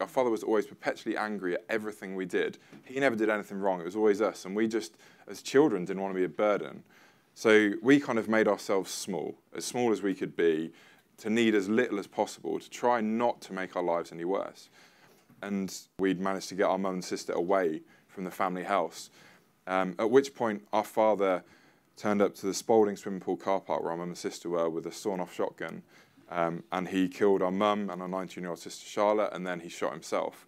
Our father was always perpetually angry at everything we did. He never did anything wrong. It was always us. And we just, as children, didn't want to be a burden. So we kind of made ourselves small, as small as we could be, to need as little as possible, to try not to make our lives any worse. And we'd managed to get our mum and sister away from the family house. Um, at which point, our father turned up to the Spalding swimming pool car park where our mum and sister were with a sawn off shotgun um, and he killed our mum and our 19 year old sister Charlotte, and then he shot himself.